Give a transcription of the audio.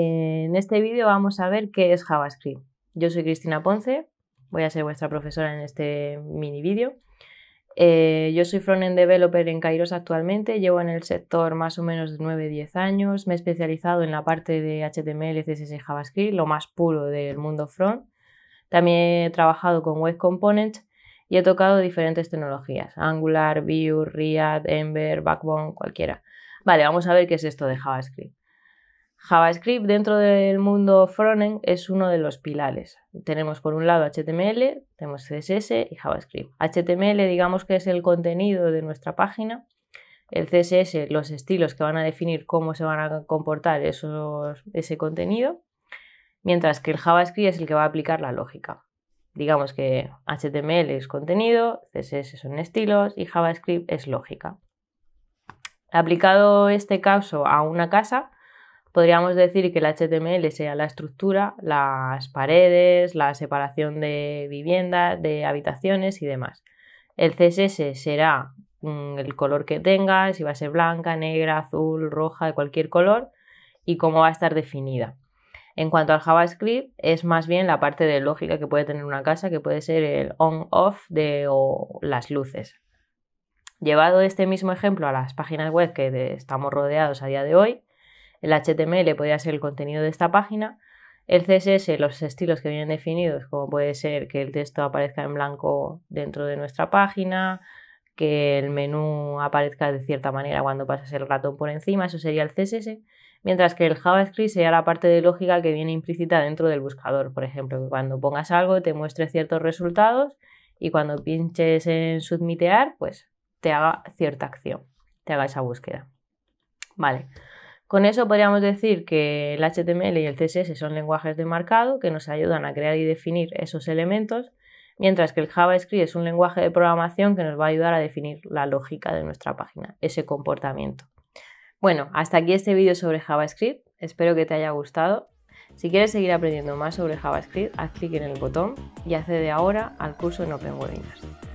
En este vídeo vamos a ver qué es JavaScript. Yo soy Cristina Ponce, voy a ser vuestra profesora en este mini vídeo. Eh, yo soy frontend developer en Kairos actualmente, llevo en el sector más o menos 9-10 años, me he especializado en la parte de HTML, CSS, y JavaScript, lo más puro del mundo front. También he trabajado con web components y he tocado diferentes tecnologías, Angular, Vue, React, Ember, Backbone, cualquiera. Vale, vamos a ver qué es esto de JavaScript. JavaScript dentro del mundo frontend es uno de los pilares. Tenemos por un lado HTML, tenemos CSS y JavaScript. HTML digamos que es el contenido de nuestra página, el CSS los estilos que van a definir cómo se van a comportar esos, ese contenido, mientras que el JavaScript es el que va a aplicar la lógica. Digamos que HTML es contenido, CSS son estilos y JavaScript es lógica. Aplicado este caso a una casa, podríamos decir que el HTML sea la estructura, las paredes, la separación de viviendas, de habitaciones y demás. El CSS será mm, el color que tenga, si va a ser blanca, negra, azul, roja, de cualquier color, y cómo va a estar definida. En cuanto al JavaScript, es más bien la parte de lógica que puede tener una casa, que puede ser el on-off de las luces. Llevado este mismo ejemplo a las páginas web que estamos rodeados a día de hoy, el HTML podría ser el contenido de esta página. El CSS, los estilos que vienen definidos, como puede ser que el texto aparezca en blanco dentro de nuestra página, que el menú aparezca de cierta manera cuando pasas el ratón por encima, eso sería el CSS, mientras que el JavaScript sería la parte de lógica que viene implícita dentro del buscador, por ejemplo, que cuando pongas algo te muestre ciertos resultados y cuando pinches en submitear, pues te haga cierta acción, te haga esa búsqueda. Vale. Con eso podríamos decir que el HTML y el CSS son lenguajes de marcado que nos ayudan a crear y definir esos elementos, mientras que el JavaScript es un lenguaje de programación que nos va a ayudar a definir la lógica de nuestra página, ese comportamiento. Bueno, hasta aquí este vídeo sobre JavaScript, espero que te haya gustado. Si quieres seguir aprendiendo más sobre JavaScript, haz clic en el botón y accede ahora al curso en Open Webinars.